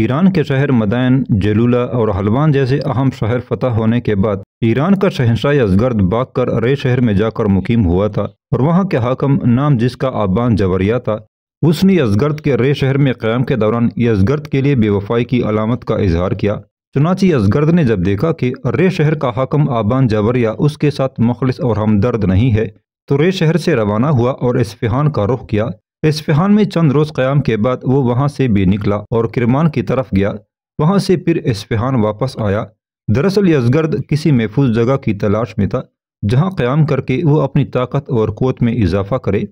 Iran के शहर मदैन जलूला और हलवान जैसे अहम शहर फतह होने के बाद ईरान का शहनशाह असगर्द बाग कर अरे शहर में जाकर मुकीम हुआ था और वहाँ के हाकम नाम जिसका आबान जवरिया था उसने असगर्द के रे शहर में क़्याम के दौरान यसगर्द के लिए बेवफाई की अलामत का इजहार किया चुनाची असगर्द ने जब देखा कि रे शहर का हाकम आबान जवरिया उसके साथ मुखलिस और हमदर्द नहीं है तुरे शहर से रवाना हुआ और इस्फिहान का रुख किया इस्फिहान में चंद रोज़ क़्याम के बाद वो वहाँ से भी निकला और किरमान की तरफ गया वहाँ से फिर इस्फेहान वापस आया दरअसल यजगर्द किसी महफूज जगह की तलाश में था जहाँ क़्याम करके वो अपनी ताकत और कोत में इजाफा करे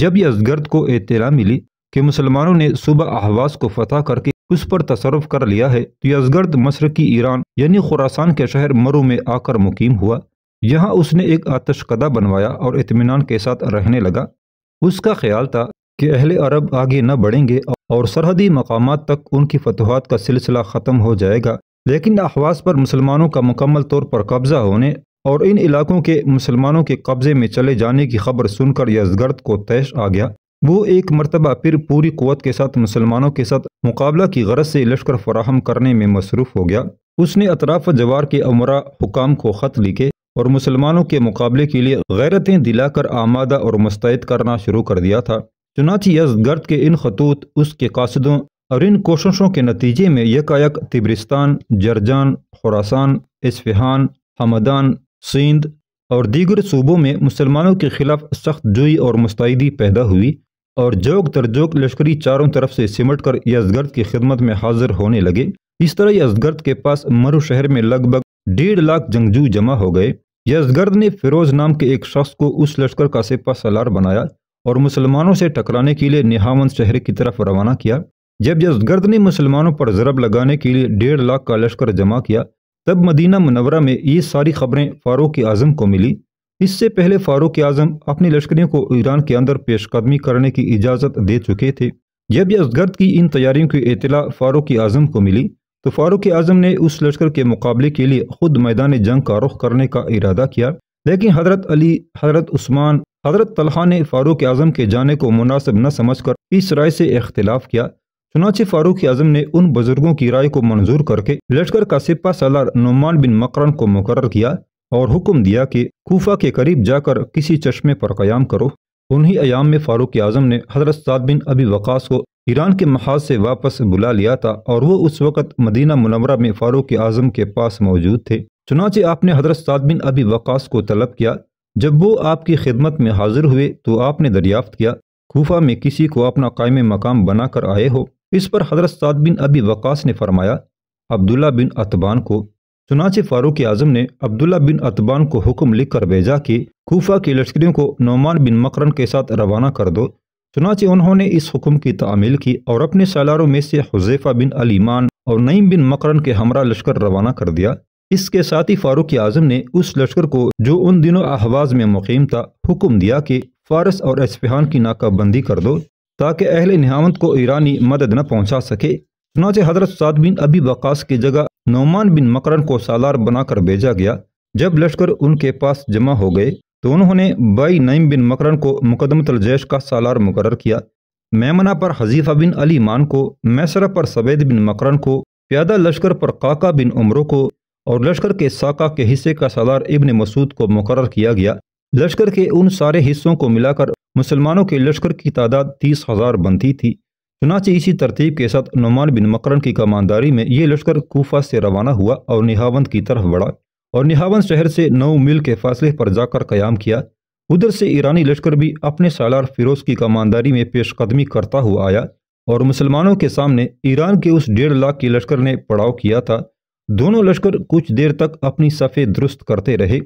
जब यजगर्द को इतला मिली कि मुसलमानों ने सुबह अहवास को फतह करके उस पर तसरफ कर लिया है तो यजगर्द मशरकी ईरान यानी खुरासान के शहर मरु में आकर मुकीम हुआ यहाँ उसने एक आतशकदा बनवाया और इतमान के साथ रहने लगा उसका ख्याल था कि अहले अरब आगे न बढ़ेंगे और सरहदी मकाम तक उनकी फतवाहत का सिलसिला ख़त्म हो जाएगा लेकिन अहवास पर मुसलमानों का मुकम्मल तौर पर कब्ज़ा होने और इन इलाकों के मुसलमानों के कब्ज़े में चले जाने की खबर सुनकर यजगर्द को तैश आ गया वो एक मरतबा फिर पूरी क़वत के साथ मुसलमानों के साथ मुकाबला की गरज से लश्कर फराहम करने में मसरूफ़ हो गया उसने अतराफ जवार के अमरा हुकाम को ख़त लिखे और मुसलमानों के मुकाबले के लिए गैरतें दिलाकर आमादा और मुस्तैद करना शुरू कर दिया था चुनाची यजगर्द के इन खतूत उसके कासदों और इन कोशिशों के नतीजे में यकायक तिब्रिस्तान जर्जान खुरासान इसफहान हमदान सिंध और दीगर सूबों में मुसलमानों के खिलाफ सख्त जुई और मुस्तैदी पैदा हुई और जोग तरजोग लश्करी चारों तरफ से सिमट कर यजगर्द की खिदमत में हाजिर होने लगे इस तरह यजगर्द के पास मरु शहर में लगभग डेढ़ लाख जंगजू जमा हो गए यजगर्द ने फिरोज नाम के एक शख्स को उस लश्कर का सिपा सलार बनाया और मुसलमानों से टकराने के लिए निहावन शहर की तरफ रवाना किया जब यजगर्द ने मुसलमानों पर जरब लगाने के लिए डेढ़ लाख का लश्कर जमा किया तब मदीना मुनवरा में ये सारी खबरें फ़ारूक आज़म को मिली इससे पहले फ़ारूक आज़म अपने लश्करियों को ईरान के अंदर पेशकदमी करने की इजाज़त दे चुके थे जब यजगर्द की इन तैयारियों की इतला फ़ारूक आज़म को मिली तो फारूक आजम ने उस लश्कर के मुकाबले के लिए खुद मैदान जंग का रुख करने का इरादा किया लेकिन हजरत अली हजरत उस्मान हजरत तलहा ने फारूक आजम के जाने को मुनासिब न समझ कर इस राय से इख्तलाफ किया चुनाचे फारूक आजम ने उन बुजुर्गों की राय को मंजूर करके लश्कर का सिपा सलार नुमान बिन मकरन को मुकर किया और हुक्म दिया कि कोफा के करीब जाकर किसी चश्मे पर क्याम करो उन्हीं अयाम में फ़ारूक आज़म ने हजरत साद बिन अबी वक़ास को ईरान के महाज से वापस बुला लिया था और वो उस वक़्त मदीना मुनवरा में फ़ारूक आज़म के पास मौजूद थे चुनाचे आपने हजरत साद बिन अबी वक़ास को तलब किया जब वो आपकी खिदमत में हाजिर हुए तो आपने दरियाफ्त किया खूफा में किसी को अपना कायम मकाम बनाकर आए हो इस पर हजरत साद बिन अबी वक़ास ने फरमाया अब्दुल्ला बिन अतबान को चुनाचे फारूक आजम ने अब्दुल्ला बिन अतबान को हुक्म लिख कर भेजा कि खूफा के लश्करियों को नौमान बिन मकरन के साथ रवाना कर दो चुनाचे उन्होंने इस हुक्म की तामील की और अपने सालारों में से हुजैफा बिन अलीमान और नईम बिन मकरन के हमरा लश्कर रवाना कर दिया इसके साथ ही फारूक आजम ने उस लश्कर को जो उन दिनों अहवाज में मुकीम था हुक्म दिया कि फारस और इस्फहान की नाकाबंदी कर दो ताकि अहल नहामत को ईरानी मदद न पहुंचा सके चुनाचे हजरत साद बिन अभी वकास की जगह नौमान बिन मकरन को सालार बनाकर भेजा गया जब लश्कर उनके पास जमा हो गए तो उन्होंने बाई नईम बिन मकरन को मुकदमतल जैश का सालार मुकर किया मैमना पर हजीफा बिन अली मान को मैसरा पर सवेद बिन मकरन को प्यादा लश्कर पर काका बिन उमरों को और लश्कर के साका के हिस्से का सालार इबन मसूद को मुकर किया गया लश्कर के उन सारे हिस्सों को मिलाकर मुसलमानों के लश्कर की तादाद तीस हज़ार बनती थी चुनाचे इसी तरतीब के साथ नुमान बिन मकरन की कमानदारी में ये लश्कर कोफा से रवाना हुआ और निहावंद की तरफ बढ़ा और निहावंद शहर से नौ मील के फासले पर जाकर क्याम किया उधर से ईरानी लश्कर भी अपने सालार फिरोज की कमानदारी में पेशकदमी करता हुआ आया और मुसलमानों के सामने ईरान के उस डेढ़ लाख के लश्कर ने पड़ाव किया था दोनों लश्कर कुछ देर तक अपनी सफ़े दुरुस्त करते रहे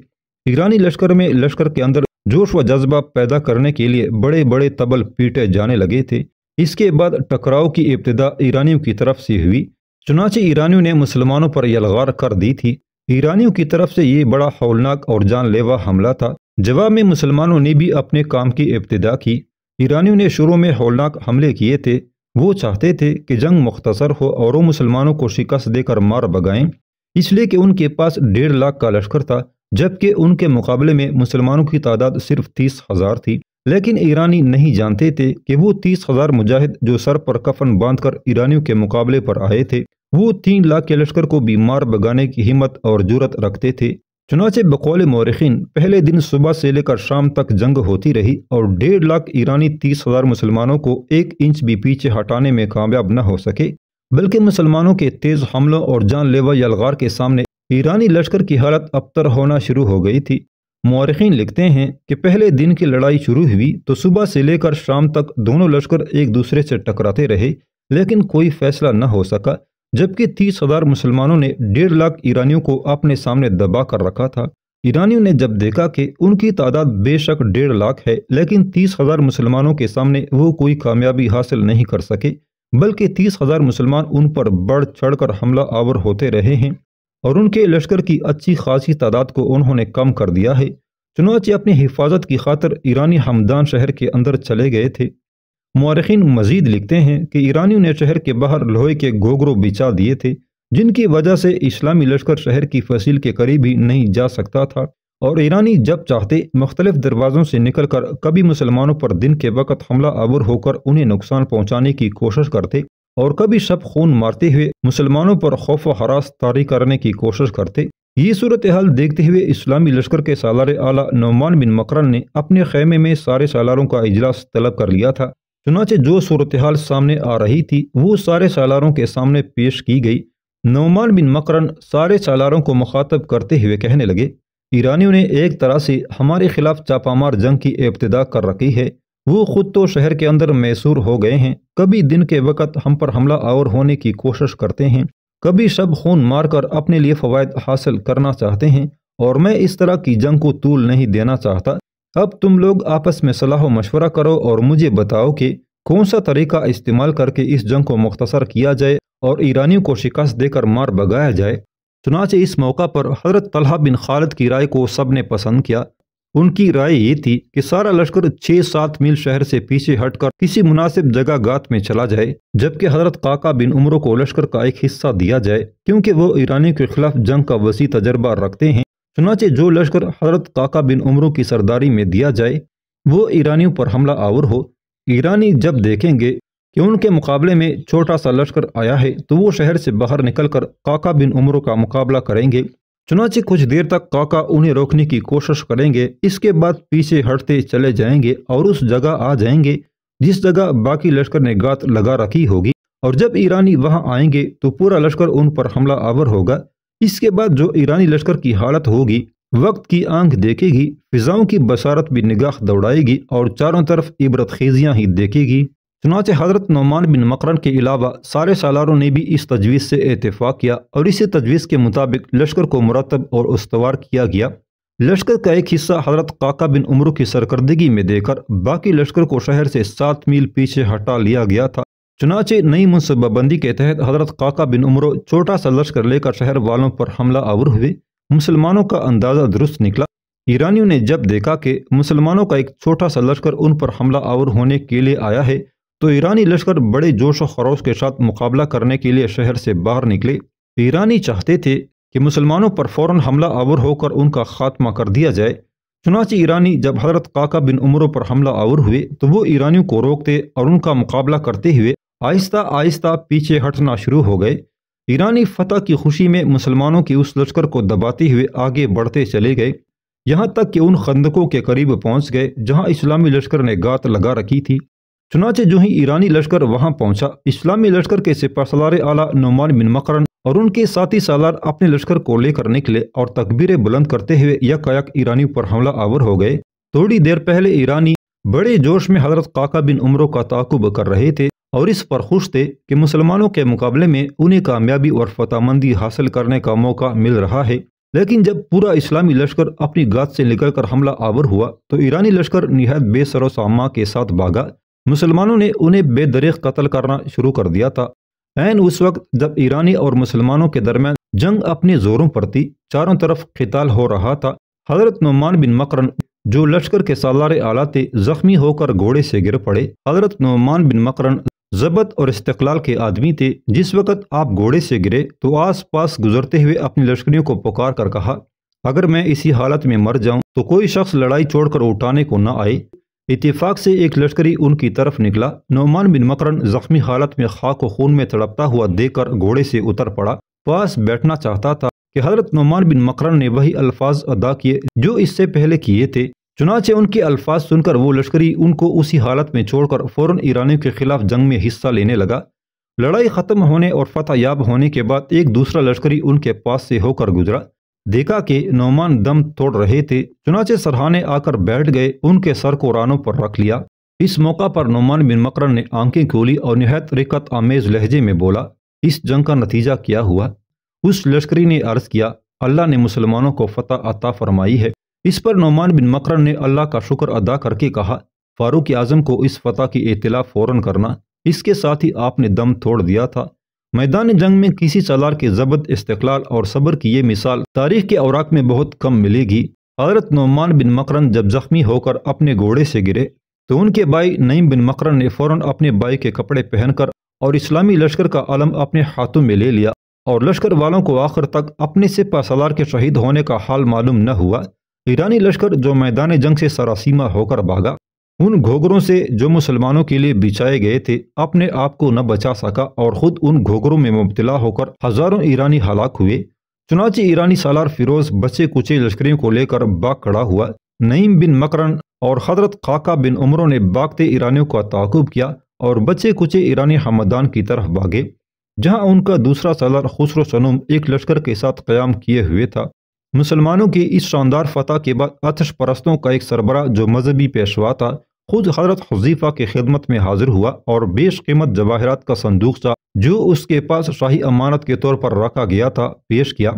ईरानी लश्कर में लश्कर के अंदर जोश व जज्बा पैदा करने के लिए बड़े बड़े तबल पीटे जाने लगे थे इसके बाद टकराव की इब्तदा ईरानियों की तरफ से हुई चुनाचे ईरानियों ने मुसलमानों पर यलगार कर दी थी ईरानियों की तरफ से ये बड़ा हौलनाक और जानलेवा हमला था जवाब में मुसलमानों ने भी अपने काम की इब्तदा की ईरानियों ने शुरू में हौलनाक हमले किए थे वो चाहते थे कि जंग मुख्तसर हो और वो मुसलमानों को शिकस्त देकर मार भगाएं इसलिए कि उनके पास डेढ़ लाख का लश्कर था जबकि उनके मुकाबले में मुसलमानों की तादाद सिर्फ तीस हज़ार थी लेकिन ईरानी नहीं जानते थे कि वो तीस हजार मुजाहिद जो सर पर कफन बांधकर ईरानियों के मुकाबले पर आए थे वो तीन लाख के लश्कर को बीमार बगाने की हिम्मत और जरूरत रखते थे चुनाचे बकौल मौरखीन पहले दिन सुबह से लेकर शाम तक जंग होती रही और डेढ़ लाख ईरानी तीस हजार मुसलमानों को एक इंच भी पीछे हटाने में कामयाब न हो सके बल्कि मुसलमानों के तेज हमलों और जानलेवा यलगार के सामने ईरानी लश्कर की हालत अबतर होना शुरू हो गई थी मौरखीन लिखते हैं कि पहले दिन की लड़ाई शुरू हुई तो सुबह से लेकर शाम तक दोनों लश्कर एक दूसरे से टकराते रहे लेकिन कोई फैसला न हो सका जबकि तीस हजार मुसलमानों ने डेढ़ लाख ईरानियों को अपने सामने दबा कर रखा था ईरानियों ने जब देखा कि उनकी तादाद बेशक डेढ़ लाख है लेकिन तीस हजार मुसलमानों के सामने वो कोई कामयाबी हासिल नहीं कर सके बल्कि तीस हजार मुसलमान उन पर बढ़ चढ़कर हमला आवर होते रहे हैं और उनके लश्कर की अच्छी खासी तादाद को उन्होंने कम कर दिया है चुनाचे अपनी हिफाजत की खातर ईरानी हमदान शहर के अंदर चले गए थे मारखिन मजीद लिखते हैं कि ईरानियों ने शहर के बाहर लोहे के गोगरों बिछा दिए थे जिनकी वजह से इस्लामी लश्कर शहर की फसील के करीब ही नहीं जा सकता था और ईरानी जब चाहते मुख्तलिफ दरवाज़ों से निकल कर कभी मुसलमानों पर दिन के वक़्त हमला आवर होकर उन्हें नुकसान पहुँचाने की कोशिश करते और कभी शब खून मारते हुए मुसलमानों पर खौफ हरास तारी करने की कोशिश करते ये सूरत हाल देखते हुए इस्लामी लश्कर के सालार आला नौमान बिन मकरन ने अपने खेमे में सारे सालारों का इजलास तलब कर लिया था चुनाचे जो सूरत हाल सामने आ रही थी वो सारे सालारों के सामने पेश की गई नौमान बिन मकरन सारे सालारों को मुखातब करते हुए कहने लगे ईरानियों ने एक तरह से हमारे खिलाफ चापामार जंग की इब्तदा कर रखी है वो खुद तो शहर के अंदर मैसूर हो गए हैं कभी दिन के वक़्त हम पर हमला आवर होने की कोशिश करते हैं कभी सब खून मारकर अपने लिए फ़वाद हासिल करना चाहते हैं और मैं इस तरह की जंग को तूल नहीं देना चाहता अब तुम लोग आपस में सलाह मशवरा करो और मुझे बताओ कि कौन सा तरीका इस्तेमाल करके इस जंग को मुख्तसर किया जाए और ईरानियों को शिकस्त देकर मार भगाया जाए चुनाचे इस मौका पर हजरत तलहा बिन खालद की राय को सब ने पसंद किया उनकी राय ये थी कि सारा लश्कर छह सात मील शहर से पीछे हटकर किसी मुनासिब जगह गात में चला जाए जबकि हजरत काका बिन उमरों को लश्कर का एक हिस्सा दिया जाए क्योंकि वो ईरानी के खिलाफ जंग का वसी तजर्बा रखते हैं चुनाचे जो लश्कर हजरत काका बिन उमरों की सरदारी में दिया जाए वो ईरानियों पर हमला आवर हो ईरानी जब देखेंगे कि उनके मुकाबले में छोटा सा लश्कर आया है तो वो शहर से बाहर निकलकर काका बिन उमरों का मुकाबला करेंगे चुनाचे कुछ देर तक काका उन्हें रोकने की कोशिश करेंगे इसके बाद पीछे हटते चले जाएंगे और उस जगह आ जाएंगे जिस जगह बाकी लश्कर ने गात लगा रखी होगी और जब ईरानी वहां आएंगे तो पूरा लश्कर उन पर हमला आवर होगा इसके बाद जो ईरानी लश्कर की हालत होगी वक्त की आंख देखेगी फिजाओं की बसारत भी निगाह दौड़ाएगी और चारों तरफ इबरत खेजियां ही देखेगी चुनाच हज़रत नुमान बिन मकरन के अलावा सारे सालारों ने भी इस तजवीज़ से इतफाक़ किया और इसी तजवीज़ के मुताबिक लश्कर को मुरतब और उसवार किया गया लश्कर का एक हिस्सा हजरत काका बिन उमर की सरकर्दगी में देकर बाकी लश्कर को शहर से सात मील पीछे हटा लिया गया था चुनाचे नई मनसूबाबंदी के तहत हजरत काका बिन उमरो छोटा सा लश्कर लेकर शहर वालों पर हमला आवर हुए मुसलमानों का अंदाज़ा दुरुस्त निकला ईरानियों ने जब देखा कि मुसलमानों का एक छोटा सा लश्कर उन पर हमला आवर होने के लिए आया है तो ईरानी लश्कर बड़े जोश व खरोश के साथ मुकाबला करने के लिए शहर से बाहर निकले ईरानी चाहते थे कि मुसलमानों पर फ़ौर हमला आवर होकर उनका खात्मा कर दिया जाए चुनाची ईरानी जब हजरत काका बिन उमरों पर हमला आवर हुए तो वो ईरानियों को रोकते और उनका मुकाबला करते हुए आहिस्ता आहिस्ता पीछे हटना शुरू हो गए ईरानी फतह की खुशी में मुसलमानों के उस लश्कर को दबाते हुए आगे बढ़ते चले गए यहाँ तक कि उन खंदकों के करीब पहुँच गए जहाँ इस्लामी लश्कर ने गात लगा रखी थी चुनाचे जो ही ईरानी लश्कर वहां पहुंचा इस्लामी लश्कर के सिपा सलार आला नुमान बिन मकरन और उनके साथी सालार अपने लश्कर को लेकर निकले और तकबीरें बुलंद करते हुए यकायक ईरानी पर हमला आवर हो गए थोड़ी देर पहले ईरानी बड़े जोश में हजरत काका बिन उमरों का ताकुब कर रहे थे और इस पर खुश थे कि मुसलमानों के मुकाबले में उन्हें कामयाबी और फतामंदी हासिल करने का मौका मिल रहा है लेकिन जब पूरा इस्लामी लश्कर अपनी गाद से निकलकर हमला आवर हुआ तो ईरानी लश्कर निहायत बेसरो सामा के साथ भागा मुसलमानों ने उन्हें बेदरेख कत्ल करना शुरू कर दिया था ऐन उस वक्त जब ईरानी और मुसलमानों के दरमियान जंग अपने जोरों पर थी चारों तरफ खिताल हो रहा था हजरत नुमान बिन मकरन जो लश्कर के सालार आला थे जख्मी होकर घोड़े से गिर पड़े हजरत नुमान बिन मकरन जबत और इस्तकलाल के आदमी थे जिस वक्त आप घोड़े से गिरे तो आस पास गुजरते हुए अपने लश्करियों को पुकार कर कहा अगर मैं इसी हालत में मर जाऊं तो कोई शख्स लड़ाई छोड़कर उठाने को न आए इतफाक से एक लश्करी उनकी तरफ निकला नौमान बिन मकरन जख्मी हालत में खाक व खून में तड़पता हुआ देखकर घोड़े से उतर पड़ा पास बैठना चाहता था कि हजरत नौमान बिन मकरन ने वही अल्फाज अदा किए जो इससे पहले किए थे चुनाचे उनके अल्फाज सुनकर वो लश्करी उनको उसी हालत में छोड़कर फ़ौरन ईरानियों के खिलाफ जंग में हिस्सा लेने लगा लड़ाई ख़त्म होने और फतह याब होने के बाद एक दूसरा लश्करी उनके पास से होकर गुजरा देखा कि नौमान दम तोड़ रहे थे चुनाचे सरहाने आकर बैठ गए उनके सर को रानों पर रख लिया इस मौका पर नौमान बिन मकरन ने आंखें खोली और निहत रिकत आमेज लहजे में बोला इस जंग का नतीजा क्या हुआ उस लश्करी ने अर्ज किया अल्लाह ने मुसलमानों को फतह अता फरमाई है इस पर नौमान बिन मकरन ने अल्लाह का शुक्र अदा करके कहा फारूक आजम को इस फतह की इतला फौरन करना इसके साथ ही आपने दम तोड़ दिया था मैदान जंग में किसी सलार के जबत इस्तलाल और सब्र की ये मिसाल तारीख के औराक में बहुत कम मिलेगी हजरत नुमान बिन मकरन जब जख्मी होकर अपने घोड़े से गिरे तो उनके भाई नईम बिन मकरन ने फौरन अपने भाई के कपड़े पहनकर और इस्लामी लश्कर का आलम अपने हाथों में ले लिया और लश्कर वालों को आखिर तक अपने से पासलार के शहीद होने का हाल मालूम न हुआ ईरानी लश्कर जो मैदान जंग से सरासीमा होकर भागा उन घोघरों से जो मुसलमानों के लिए बिछाए गए थे अपने आप को न बचा सका और खुद उन घोघरों में मुबतला होकर हजारों ईरानी हलाक हुए चुनाचे ईरानी सालार फिरोज बचे कुचे लश्करियों को लेकर बाग खड़ा हुआ नईम बिन मकरन और हजरत खाका बिन उमरों ने बागते ईरानियों का ताकुब किया और बचे कुचे ईरानी हमदान की तरफ भागे जहां उनका दूसरा सालार खुसरो सनूम एक लश्कर के साथ क्याम किए हुए था मुसलमानों की इस शानदार फतह के बाद अतश परस्तों का एक सरबरा जो मजहबी पेशवा था खुद हजरत हजीफा की खिदमत में हाजिर हुआ और कीमत जवाहरात का संदूक था जो उसके पास शाही अमानत के तौर पर रखा गया था पेश किया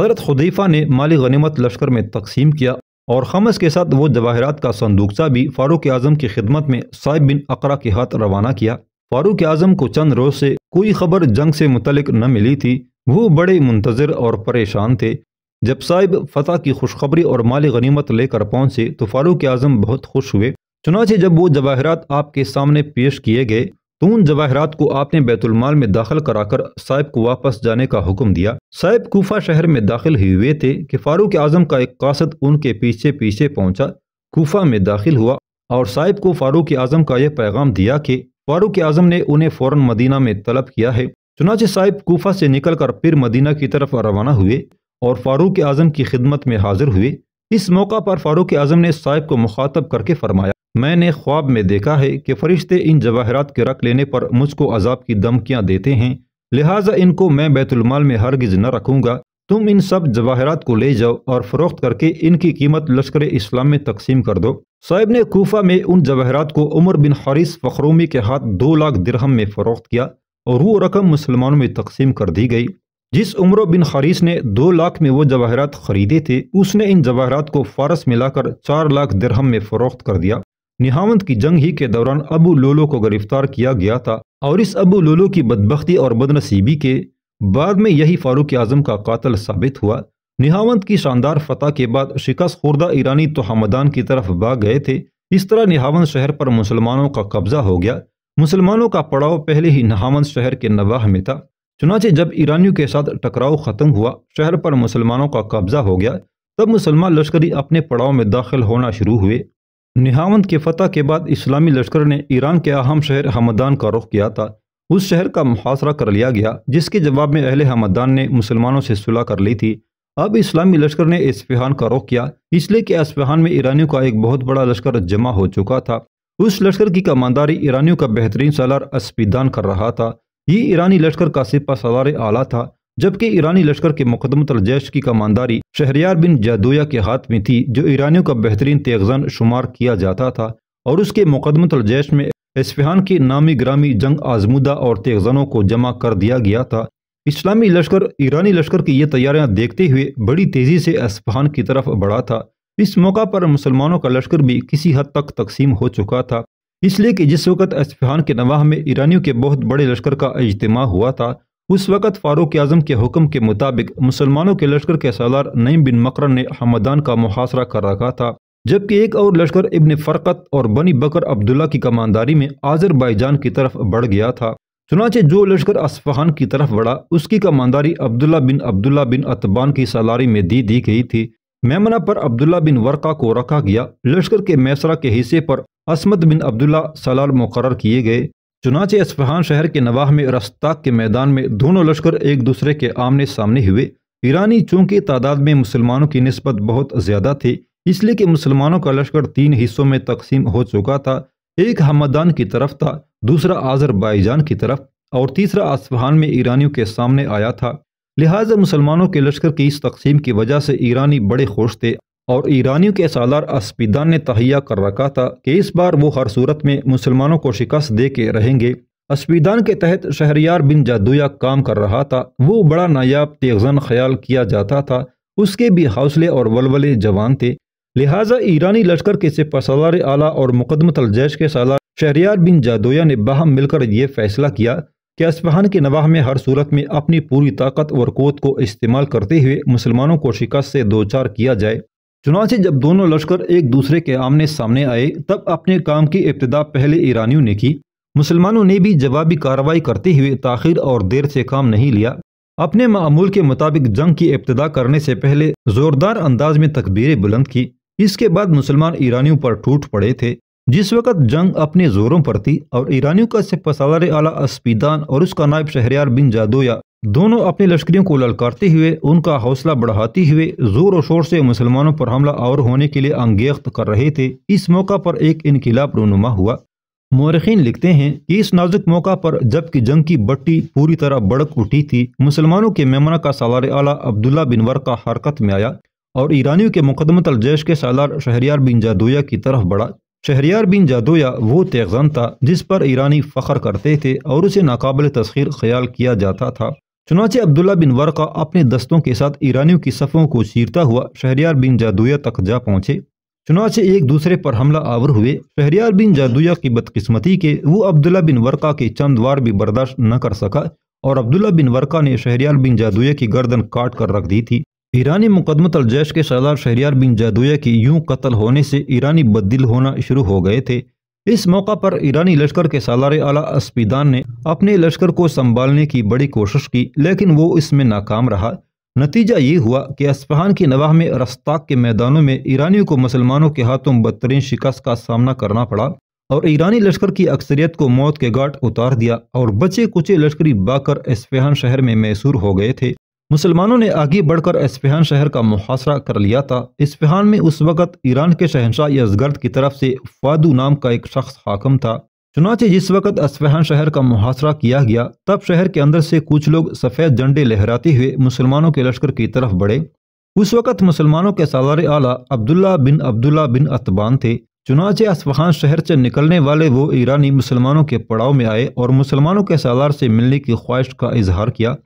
हजरत खुदीफा ने माली गनीमत लश्कर में तकसीम किया और खमस के साथ वो जवाहरात का संदूकसा भी फारूक आजम की खिदमत में साहिब बिन अकरा के हाथ रवाना किया फारूक आजम को चंद रोज से कोई खबर जंग से मुतलिक न मिली थी वो बड़े मुंतजर और परेशान थे जब साहिब फतेह की खुशखबरी और माली गनीमत लेकर पहुंचे तो फारूक आजम बहुत खुश हुए चुनाचे जब वो जवाहरात आपके सामने पेश किए गए तो उन जवाहरात को आपने बैतुलमाल में दाखिल कराकर साहिब को वापस जाने का हुक्म दिया साहिब कोफा शहर में दाखिल ही हुए थे कि फारूक आजम का एक कासद उनके पीछे पीछे पहुंचा कोफा में दाखिल हुआ और साहिब को फारूक आजम का यह पैगाम दिया कि फारूक आजम ने उन्हें फौरन मदीना में तलब किया है चुनाचे साहिब कोफा से निकलकर फिर मदीना की तरफ रवाना हुए और फ़ारूक आज़म की खिदमत में हाजिर हुए इस मौका पर फ़ारूक आज़म ने साहिब को मुखातब करके फरमाया मैंने ख्वाब में देखा है कि फरिश्ते इन जवाहरात के रख लेने पर मुझको अजाब की धमकियाँ देते हैं लिहाजा इनको मैं बैतुलमाल में हरगिज न रखूंगा तुम इन सब जवाहरात को ले जाओ और फरोख्त करके इनकी कीमत लश्कर इस्लाम में तकसीम कर दो साहिब ने कोफा में उन जवाहरात को उमर बिन हारिस फखरूमी के हाथ दो लाख दिरहम में फरोख्त किया और वो रकम मुसलमानों में तकसीम कर दी गई जिस उम्र बिन खरीस ने दो लाख में वो जवाहरात खरीदे थे उसने इन जवाहरात को फारस में लाकर चार लाख दरहम में फरोख्त कर दिया निहावंत की जंग ही के दौरान अबू लोलो को गिरफ्तार किया गया था और इस अबू लोलो की बदबख्ती और बदनसीबी के बाद में यही फारूक आजम का कातल साबित हुआ निहावंत की शानदार फतह के बाद शिकस्त खुर्दा ईरानी तो हमदान की तरफ भाग गए थे इस तरह निहावंत शहर पर मुसलमानों का कब्जा हो गया मुसलमानों का पड़ाव पहले ही नहावंत शहर के नवाह में था चुनाचे जब ईरानियों के साथ टकराव खत्म हुआ शहर पर मुसलमानों का कब्जा हो गया तब मुसलमान लश्करी अपने पड़ाव में दाखिल होना शुरू हुए निहावंत के फतह के बाद इस्लामी लश्कर ने ईरान के अहम शहर हमदान का रुख किया था उस शहर का मुहासरा कर लिया गया जिसके जवाब में अहले हमदान ने मुसलमानों से सुलह कर ली थी अब इस्लामी लश्कर ने इस्फहान का रुख किया इसलिए कि इस्फहान में ईरानियों का एक बहुत बड़ा लश्कर जमा हो चुका था उस लश्कर की कमानदारी ईरानियों का बेहतरीन सालार अस्पीदान कर रहा था ये ईरानी लश्कर का सिपा सवार आला था जबकि ईरानी लश्कर के मुकदमत जैश की कमानदारी शहरियार बिन जादोया के हाथ में थी जो ईरानियों का बेहतरीन तेगजन शुमार किया जाता था और उसके मुकदमत जैश में इसफहान के नामी ग्रामी जंग आजमुदा और तेगजनों को जमा कर दिया गया था इस्लामी लश्कर ईरानी लश्कर की ये तैयारियां देखते हुए बड़ी तेज़ी से इसफहान की तरफ बढ़ा था इस मौका पर मुसलमानों का लश्कर भी किसी हद तक तकसीम हो चुका था इसलिए कि जिस वक्त अस्फहान के नवाह में ईरानियों के बहुत बड़े लश्कर का इजतम हुआ था उस वक़्त फ़ारूक आज़म के हुक्म के मुताबिक मुसलमानों के लश्कर के सलार नईम बिन मकरन ने हमदान का मुहासरा कर रखा था जबकि एक और लश्कर इबन फ़रकत और बनी बकर अब्दुल्ला की कमानदारी में आज़रबाईजान की तरफ बढ़ गया था चुनाचे जो लश्कर असफहान की तरफ बढ़ा उसकी कमानदारी अब्दुल्ला बिन अब्दुल्ला बिन अतबान की सलारी में दी दी गई थी मेमना पर अब्दुल्ला बिन वर्का को रखा गया लश्कर के मैसरा के हिस्से पर असमद बिन अब्दुल्ला सलाल मुकर किए गए चुनाचे इस्फहान शहर के नवाह में रस्ताक के मैदान में दोनों लश्कर एक दूसरे के आमने सामने हुए ईरानी चूंकि तादाद में मुसलमानों की नस्बत बहुत ज़्यादा थी इसलिए कि मुसलमानों का लश्कर तीन हिस्सों में तकसीम हो चुका था एक हमदान की तरफ था दूसरा आज़रबाईजान की तरफ और तीसरा असफहान में ईरानियों के सामने आया था लिहाजा मुसलमानों के लश्कर की इस तकसीम की वजह से ईरानी बड़े खुश थे और ईरानियों के सालार असपिदा ने तहिया कर रखा था कि इस बार वो हर सूरत में मुसलमानों को शिकस्त दे के रहेंगे असविदान के तहत शहरियार बिन जादुया काम कर रहा था वो बड़ा नायाब तेजन ख्याल किया जाता था उसके भी हौसले और वलवले जवान थे लिहाजा ईरानी लश्कर के सिपसालार आला और मुकदमतल जैश के सालार शहरियार बिन जादोया ने बाहम मिलकर ये फैसला किया कि असफहान के नवाह में हर सूरत में अपनी पूरी ताकत और कोत को इस्तेमाल करते हुए मुसलमानों को शिकस्त से दो चार किया जाए चुनाव से जब दोनों लश्कर एक दूसरे के आमने सामने आए तब अपने काम की इब्तदा पहले ईरानियों ने की मुसलमानों ने भी जवाबी कार्रवाई करते हुए ताखिर और देर से काम नहीं लिया अपने मामूल के मुताबिक जंग की इब्तदा करने से पहले जोरदार अंदाज में तकबीरें बुलंद की इसके बाद मुसलमान ईरानियों पर टूट पड़े थे जिस वक्त जंग अपने जोरों पर थी और ईरानियों का से आला अस्पीदान और उसका नायब शहरियार बिन जादोया दोनों अपने लश्करियों को ललकारते हुए उनका हौसला बढ़ाते हुए जोर और शोर से मुसलमानों पर हमला और होने के लिए अंगेख्त कर रहे थे इस मौका पर एक इनकलाब रूनुमा हुआ मौरखीन लिखते हैं कि इस नाजुक मौका पर जबकि जंग की बट्टी पूरी तरह बड़क उठी थी मुसलमानों के मेमना का सवार आला अब्दुल्ला बिन वर्का हरकत में आया और ईरानियों के मुकदमत जैश के सालार शहरियार बिन जादोया की तरफ बढ़ा शहरियार बिन जादोया वो तेगजन था जिस पर ईरानी फ़ख्र करते थे और उसे नाकबिल तस्खीर ख्याल किया जाता था चुनाचे अब्दुल्ला बिन वरका अपने दस्तों के साथ ईरानियों की सफ़ों को चीरता हुआ शहरियार बिन जादोया तक जा पहुँचे चुनाचे एक दूसरे पर हमला आवर हुए शहरियार बिन जादुया की बदकिस्मती के वो अब्दुल्ला बिन वरका के चंद वार भी बर्दाश्त न कर सका और अब्दुल्ला बिन वरका ने शहरियार बिन जादुया की गर्दन काट कर रख दी थी ईरानी मुकदमत अलजैश के सरदार शहरियार बिन जादोया की यूं कत्ल होने से ईरानी बददिल होना शुरू हो गए थे इस मौका पर ईरानी लश्कर के सालार आला अस्पीदान ने अपने लश्कर को संभालने की बड़ी कोशिश की लेकिन वो इसमें नाकाम रहा नतीजा ये हुआ कि अस्पहान की नवाह में रस्ताक के मैदानों में ईरानियों को मुसलमानों के हाथों बदतरीन शिकस्त का सामना करना पड़ा और ईरानी लश्कर की अक्सरियत को मौत के घाट उतार दिया और बचे कुचे लश्करी बाकर इस्फेहान शहर में मैसूर हो गए थे मुसलमानों ने आगे बढ़कर इस्फहान शहर का मुहासरा कर लिया था इस्फहान में उस वक़्त ईरान के शहनशाह यजगर्द की तरफ से फादू नाम का एक शख्स हाकम था चुनाचे जिस वक़्त अस्फहान शहर का मुहासरा किया गया तब शहर के अंदर से कुछ लोग सफ़ेद झंडे लहराते हुए मुसलमानों के लश्कर की तरफ बढ़े उस वक़्त मुसलमानों के सालार आला अब्दुल्ला बिन अब्दुल्ला बिन अतबान थे चुनाचे अस्फहान शहर से निकलने वाले वो ईरानी मुसलमानों के पड़ाव में आए और मुसलमानों के सालार से मिलने की ख्वाहिश का इजहार किया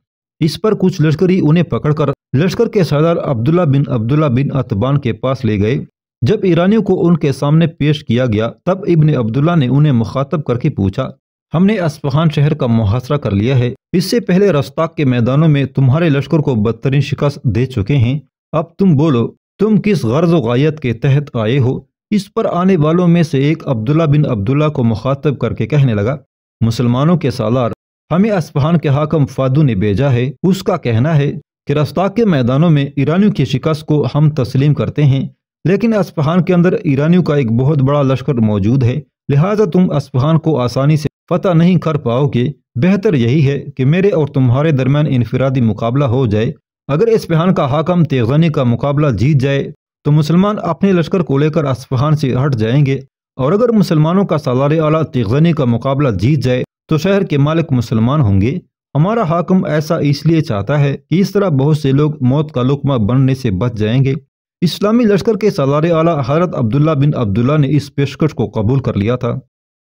इस पर कुछ लश्करी उन्हें पकड़कर लश्कर के सरदार अब्दुल्ला बिन अब्दुल्ला बिन अतबान के पास ले गए जब ईरानियों को उनके सामने पेश किया गया तब इब्न अब्दुल्ला ने उन्हें मुखातब करके पूछा हमने अस्फहान शहर का मुहासरा कर लिया है इससे पहले रस्ताक के मैदानों में तुम्हारे लश्कर को बदतरीन शिकस्त दे चुके हैं अब तुम बोलो तुम किस गर्ज वायत के तहत आए हो इस पर आने वालों में से एक अब्दुल्ला बिन अब्दुल्ला को मुखातब करके कहने लगा मुसलमानों के सालार हमें असफहान के हाकम फादू ने भेजा है उसका कहना है कि रस्ता के मैदानों में ईरानियों की शिकस्त को हम तस्लीम करते हैं लेकिन असफहान के अंदर ईरानियों का एक बहुत बड़ा लश्कर मौजूद है लिहाजा तुम असफहान को आसानी से फतह नहीं कर पाओगे बेहतर यही है कि मेरे और तुम्हारे दरमियान इनफरादी मुकाबला हो जाए अगर इसफहान का हाकम तेगनी का मुकाबला जीत जाए तो मुसलमान अपने लश्कर को लेकर असफहान से हट जाएंगे और अगर मुसलमानों का सलार आला तेगनी का मुकाबला जीत जाए तो शहर के मालिक मुसलमान होंगे हमारा हाकम ऐसा इसलिए चाहता है कि इस तरह बहुत से लोग मौत का लुकमा बनने से बच जाएंगे इस्लामी लश्कर के सलार आला हजरत अब्दुल्ला बिन अब्दुल्ला ने इस पेशकश को कबूल कर लिया था